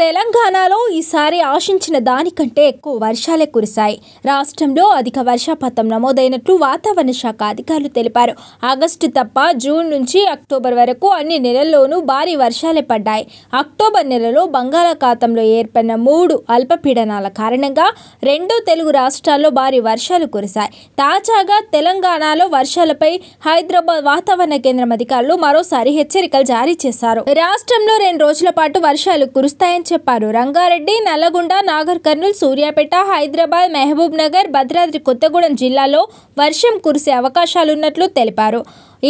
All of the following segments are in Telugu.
తెలంగాణలో ఈసారి ఆశించిన దానికంటే ఎక్కువ వర్షాలే కురిశాయి రాష్ట్రంలో అధిక వర్షపాతం నమోదైనట్లు వాతావరణ శాఖ అధికారులు తెలిపారు ఆగస్టు తప్ప జూన్ నుంచి అక్టోబర్ వరకు అన్ని నెలల్లోనూ భారీ వర్షాలే పడ్డాయి అక్టోబర్ నెలలో బంగాళాఖాతంలో ఏర్పడిన మూడు అల్పపీడనాల కారణంగా రెండు తెలుగు రాష్ట్రాల్లో భారీ వర్షాలు కురిశాయి తాజాగా తెలంగాణలో వర్షాలపై హైదరాబాద్ వాతావరణ కేంద్రం అధికారులు మరోసారి హెచ్చరికలు జారీ చేశారు రాష్ట్రంలో రెండు రోజుల పాటు వర్షాలు కురుస్తాయని చెప్పారు రంగారెడ్డి నల్లగొండ నాగర్ కర్నూల్ సూర్యాపేట హైదరాబాద్ మహబూబ్ నగర్ భద్రాద్రి కొత్తగూడెం జిల్లాలో వర్షం కురిసే అవకాశాలున్నట్లు తెలిపారు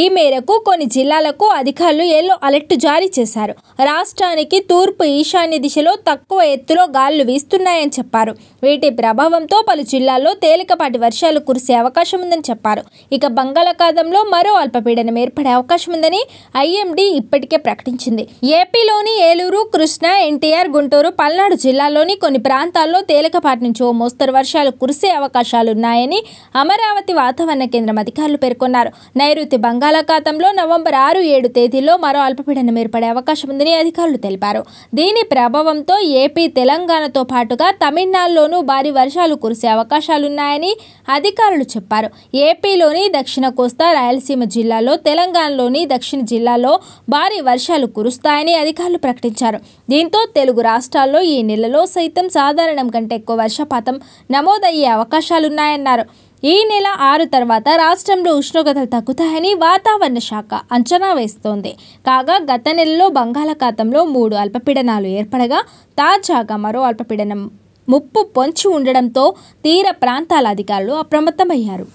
ఈ మేరకు కొన్ని జిల్లాలకు అధికారులు ఎల్లో అలర్ట్ జారీ చేశారు రాష్ట్రానికి తూర్పు ఈశాన్య దిశలో తక్కువ ఎత్తులో గాలులు వీస్తున్నాయని చెప్పారు వీటి ప్రభావంతో పలు జిల్లాల్లో తేలికపాటి వర్షాలు కురిసే అవకాశం ఉందని చెప్పారు ఇక బంగాళాఖాతంలో మరో అల్పపీడనం ఏర్పడే అవకాశం ఉందని ఐఎండీ ఇప్పటికే ప్రకటించింది ఏపీలోని ఏలూరు కృష్ణ ఎన్టీఆర్ గుంటూరు పల్నాడు జిల్లాలోని కొన్ని ప్రాంతాల్లో తేలికపాటి నుంచి ఓ మోస్తరు వర్షాలు కురిసే అవకాశాలున్నాయని అమరావతి వాతావరణ కేంద్రం అధికారులు పేర్కొన్నారు నైరుతి బంగా బంగాళాఖాతంలో నవంబర్ ఆరు ఏడు తేదీలో మరో అల్పపీడనం ఏర్పడే అవకాశం ఉందని అధికారులు తెలిపారు దీని ప్రభావంతో ఏపీ తెలంగాణతో పాటుగా తమిళనాడులోనూ భారీ వర్షాలు కురిసే అవకాశాలున్నాయని అధికారులు చెప్పారు ఏపీలోని దక్షిణ కోస్తా రాయలసీమ జిల్లాలో తెలంగాణలోని దక్షిణ జిల్లాలో భారీ వర్షాలు కురుస్తాయని అధికారులు ప్రకటించారు దీంతో తెలుగు రాష్ట్రాల్లో ఈ నెలలో సైతం సాధారణం కంటే ఎక్కువ వర్షపాతం నమోదయ్యే అవకాశాలున్నాయన్నారు ఈ నెల ఆరు తర్వాత రాష్ట్రంలో ఉష్ణోగ్రతలు తగ్గుతాయని వాతావరణ శాఖ అంచనా వేస్తోంది కాగా గత నెలలో బంగాళాఖాతంలో మూడు అల్పపీడనాలు ఏర్పడగా తాజాగా మరో అల్పపీడనం ముప్పు పొంచి ఉండడంతో తీర ప్రాంతాల అధికారులు అప్రమత్తమయ్యారు